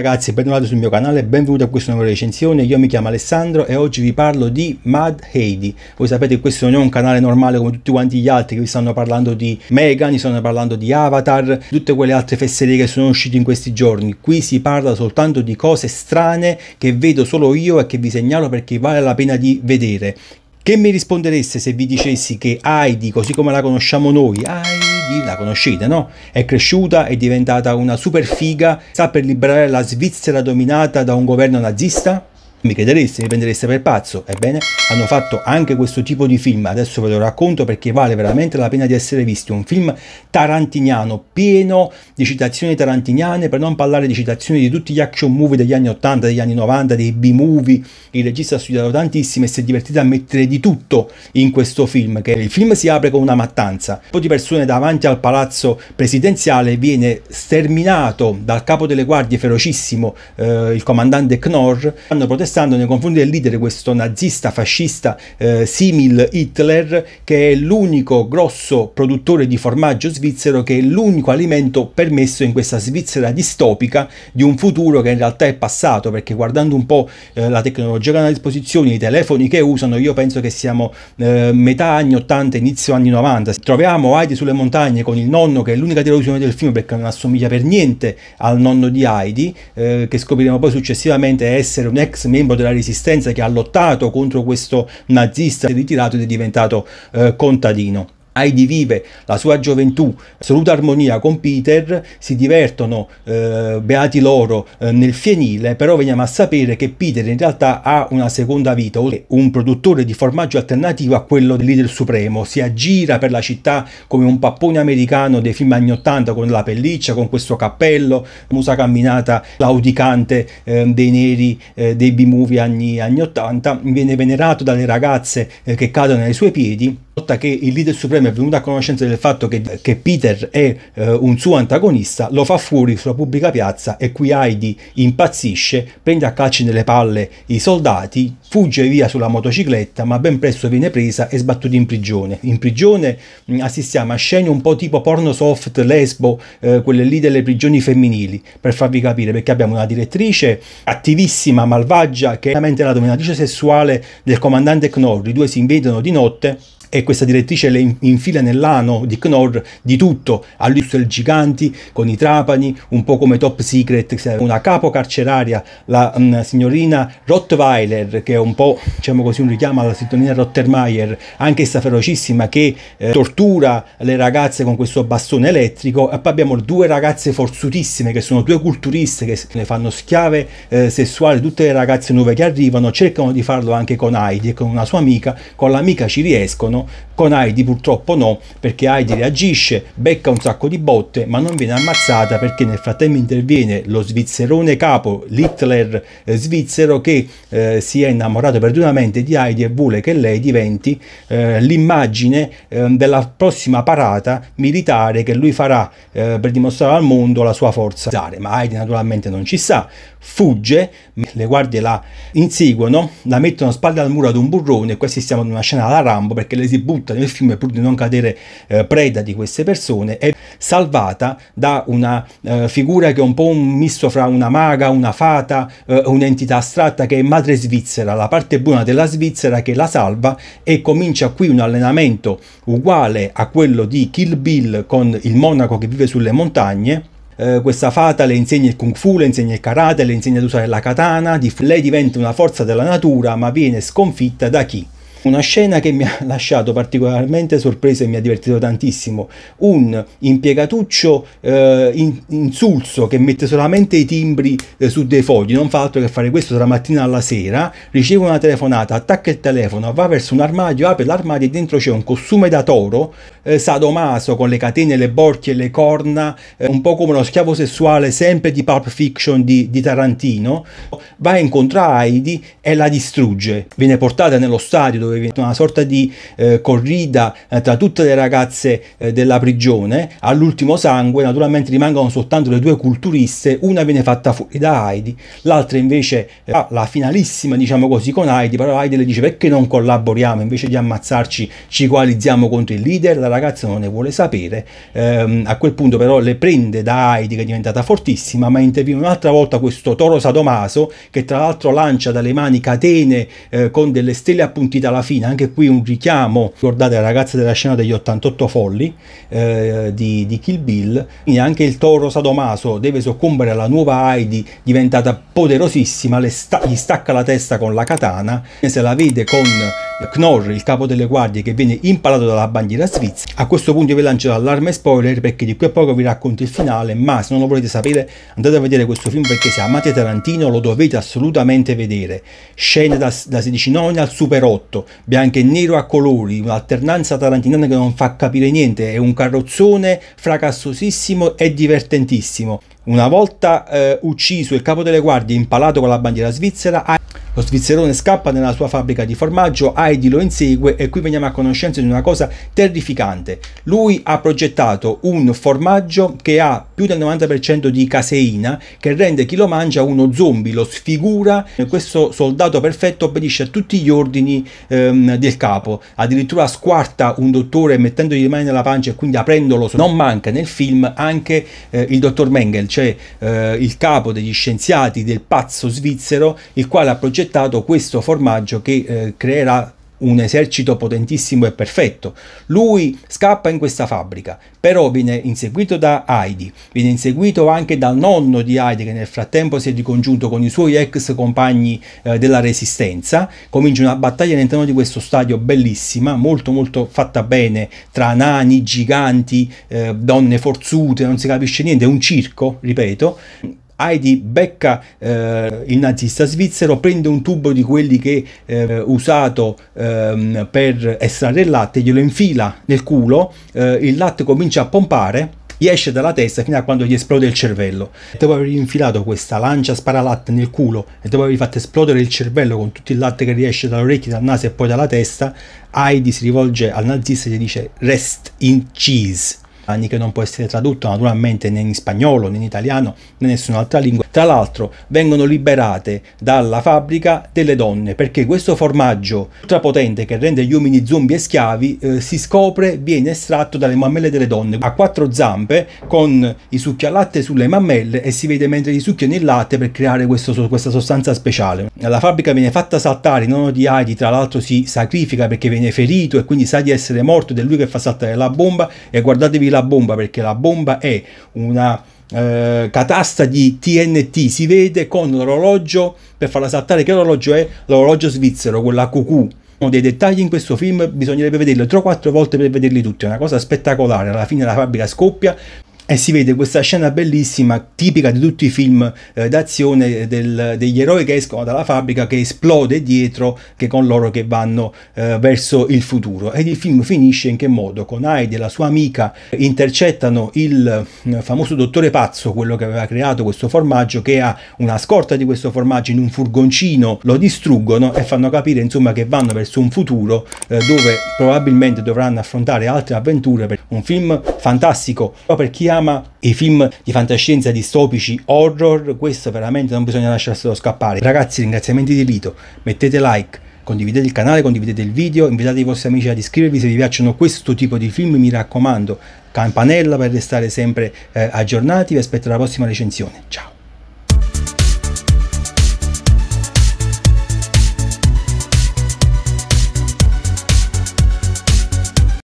ragazzi e bentornati sul mio canale, benvenuti a questa nuova recensione, io mi chiamo Alessandro e oggi vi parlo di Mad Heidi. Voi sapete che questo non è un canale normale come tutti quanti gli altri che vi stanno parlando di Megan, stanno parlando di Avatar, tutte quelle altre fesserie che sono uscite in questi giorni. Qui si parla soltanto di cose strane che vedo solo io e che vi segnalo perché vale la pena di vedere. Che mi rispondereste se vi dicessi che Heidi, così come la conosciamo noi, Heidi Parigi, la conoscete no? È cresciuta, è diventata una superfiga, sta per liberare la Svizzera dominata da un governo nazista? Mi chiedereste, mi prendereste per pazzo? Ebbene, hanno fatto anche questo tipo di film, adesso ve lo racconto perché vale veramente la pena di essere visti. Un film tarantiniano, pieno di citazioni tarantiniane, per non parlare di citazioni di tutti gli action movie degli anni 80, degli anni 90, dei B-movie. Il regista ha studiato tantissimo e si è divertito a mettere di tutto in questo film, che il film si apre con una mattanza. Un po' di persone davanti al palazzo presidenziale viene sterminato dal capo delle guardie ferocissimo, eh, il comandante Knorr, hanno protestato manifestando nei confronti del leader, questo nazista fascista eh, simil Hitler, che è l'unico grosso produttore di formaggio svizzero, che è l'unico alimento permesso in questa Svizzera distopica di un futuro che in realtà è passato, perché guardando un po' eh, la tecnologia che hanno a disposizione, i telefoni che usano, io penso che siamo eh, metà anni 80, inizio anni 90. Troviamo Heidi sulle montagne con il nonno, che è l'unica delusione del film perché non assomiglia per niente al nonno di Heidi, eh, che scopriremo poi successivamente essere un ex membro membro della Resistenza che ha lottato contro questo nazista, si è ritirato ed è diventato eh, contadino. Heidi vive la sua gioventù, assoluta armonia con Peter, si divertono, eh, beati loro, eh, nel fienile, però veniamo a sapere che Peter in realtà ha una seconda vita, un produttore di formaggio alternativo a quello del leader supremo, si aggira per la città come un pappone americano dei film anni 80 con la pelliccia, con questo cappello, musa camminata laudicante eh, dei neri eh, dei B-movie anni, anni, 80, viene venerato dalle ragazze eh, che cadono ai suoi piedi volta che il leader supremo è venuto a conoscenza del fatto che, che Peter è eh, un suo antagonista, lo fa fuori sulla pubblica piazza e qui Heidi impazzisce, prende a calci nelle palle i soldati, fugge via sulla motocicletta, ma ben presto viene presa e sbattuta in prigione. In prigione mh, mm, assistiamo a scene un po' tipo porno soft, lesbo, eh, quelle lì delle prigioni femminili, per farvi capire, perché abbiamo una direttrice attivissima, malvagia, che è veramente la dominatrice sessuale del comandante Knorr, i due si invedono di notte e questa direttrice le infila nell'ano di Knorr di tutto, all'Ussel Giganti con i trapani, un po' come Top Secret, una capo carceraria, la mh, mm, signorina Rottweiler che è un po' diciamo così un richiamo alla signorina Rottermeier, anche essa ferocissima che eh, tortura le ragazze con questo bastone elettrico e poi abbiamo due ragazze forzutissime che sono due culturiste che ne fanno schiave eh, sessuali tutte le ragazze nuove che arrivano, cercano di farlo anche con Heidi e con una sua amica, con l'amica ci riescono disant Con Heidi purtroppo no, perché Heidi reagisce, becca un sacco di botte, ma non viene ammazzata perché nel frattempo interviene lo svizzerone capo, l'Hitler eh, svizzero, che eh, si è innamorato perdutamente di Heidi e vuole che lei diventi eh, l'immagine ehm, della prossima parata militare che lui farà eh, per dimostrare al mondo la sua forza. Ma Heidi naturalmente non ci sa, fugge, le guardie la inseguono, la mettono a spalle al muro ad un burrone questi stiamo in una scena da Rambo perché lei si butta tutta nel fiume pur di non cadere eh, preda di queste persone, è salvata da una eh, figura che è un po' un misto fra una maga, una fata, eh, un'entità astratta che è madre svizzera, la parte buona della Svizzera che la salva e comincia qui un allenamento uguale a quello di Kill Bill con il monaco che vive sulle montagne eh, questa fata le insegna il kung fu, le insegna il karate, le insegna ad usare la katana, lei diventa una forza della natura ma viene sconfitta da chi? Una scena che mi ha lasciato particolarmente sorpreso e mi ha divertito tantissimo. Un impiegatuccio eh, in, insulso che mette solamente i timbri eh, su dei fogli, non fa altro che fare questo dalla mattina alla sera, riceve una telefonata, attacca il telefono, va verso un armadio, apre l'armadio e dentro c'è un costume da toro, eh, sadomaso, con le catene, le borchie, le corna, eh, un po' come uno schiavo sessuale sempre di Pulp Fiction di, di Tarantino, va incontro a Heidi e la distrugge. Viene portata nello stadio dove dove viene una sorta di eh, corrida eh, tra tutte le ragazze eh, della prigione, all'ultimo sangue naturalmente rimangono soltanto le due culturiste, una viene fatta fuori da Heidi, l'altra invece ha eh, la finalissima diciamo così con Heidi, però Heidi le dice perché non collaboriamo, invece di ammazzarci ci coalizziamo contro il leader, la ragazza non ne vuole sapere, ehm, a quel punto però le prende da Heidi che è diventata fortissima, ma interviene un'altra volta questo toro sadomaso che tra l'altro lancia dalle mani catene eh, con delle stelle appuntite alla alla fine anche qui un richiamo ricordate la ragazza della scena degli 88 folli eh, di, di, Kill Bill quindi anche il toro sadomaso deve soccombere alla nuova Heidi diventata poderosissima sta gli stacca la testa con la katana se la vede con Knorr, il capo delle guardie che viene impalato dalla bandiera svizzera. A questo punto vi lancio l'allarme spoiler perché di qui a poco vi racconto il finale, ma se non lo volete sapere andate a vedere questo film perché se amate Tarantino lo dovete assolutamente vedere. Scene da, da 16 9 al Super 8, bianco e nero a colori, un'alternanza tarantinana che non fa capire niente, è un carrozzone fracassosissimo e divertentissimo. Una volta eh, ucciso il capo delle guardie impalato con la bandiera svizzera, lo svizzerone scappa nella sua fabbrica di formaggio, Heidi lo insegue e qui veniamo a conoscenza di una cosa terrificante. Lui ha progettato un formaggio che ha più del 90% di caseina che rende chi lo mangia uno zombie, lo sfigura. Questo soldato perfetto obbedisce a tutti gli ordini ehm, del capo, addirittura squarta un dottore mettendogli le mani nella pancia e quindi aprendolo. Non manca nel film anche eh, il dottor Mengel, cioè eh, il capo degli scienziati del pazzo svizzero, il quale ha progettato gettato questo formaggio che eh, creerà un esercito potentissimo e perfetto. Lui scappa in questa fabbrica, però viene inseguito da Heidi, viene inseguito anche dal nonno di Heidi che nel frattempo si è ricongiunto con i suoi ex compagni eh, della Resistenza. Comincia una battaglia all'interno di questo stadio bellissima, molto molto fatta bene, tra nani, giganti, eh, donne forzute, non si capisce niente, è un circo, ripeto Heidi becca eh, il nazista svizzero, prende un tubo di quelli che eh, usato eh, per estrarre il latte, glielo infila nel culo, eh, il latte comincia a pompare gli esce dalla testa fino a quando gli esplode il cervello. dopo aver infilato questa lancia sparalatte nel culo e dopo aver fatto esplodere il cervello con tutto il latte che riesce dalle orecchie, dal naso e poi dalla testa, Heidi si rivolge al nazista e gli dice Rest in cheese anni che non può essere tradotto naturalmente né in spagnolo né in italiano né in nessun'altra lingua. Tra l'altro vengono liberate dalla fabbrica delle donne perché questo formaggio ultrapotente che rende gli uomini zombie e schiavi eh, si scopre viene estratto dalle mammelle delle donne a quattro zampe con i succhi al latte sulle mammelle e si vede mentre gli succhiano il latte per creare questo, questa sostanza speciale. La fabbrica viene fatta saltare, in onore di Heidi tra l'altro si sacrifica perché viene ferito e quindi sa di essere morto ed è lui che fa saltare la bomba e guardatevi la la bomba perché la bomba è una eh, catasta di TNT, si vede con l'orologio, per farla saltare che orologio è? L'orologio svizzero, quella QQ. Uno dei dettagli in questo film bisognerebbe vederlo 3-4 volte per vederli tutti, è una cosa spettacolare, alla fine la fabbrica scoppia, e si vede questa scena bellissima, tipica di tutti i film eh, d'azione del, degli eroi che escono dalla fabbrica, che esplode dietro, che con loro che vanno eh, verso il futuro. Ed il film finisce in che modo? Con Heidi e la sua amica intercettano il eh, famoso dottore pazzo, quello che aveva creato questo formaggio, che ha una scorta di questo formaggio in un furgoncino, lo distruggono e fanno capire insomma che vanno verso un futuro eh, dove probabilmente dovranno affrontare altre avventure. Un film fantastico, però per chi ha ama i film di fantascienza distopici horror, questo veramente non bisogna lasciarselo scappare. Ragazzi, ringraziamenti di Lito, mettete like condividete il canale, condividete il video, invitate i vostri amici ad iscrivervi se vi piacciono questo tipo di film, mi raccomando, campanella per restare sempre eh, aggiornati, vi aspetto alla prossima recensione, ciao!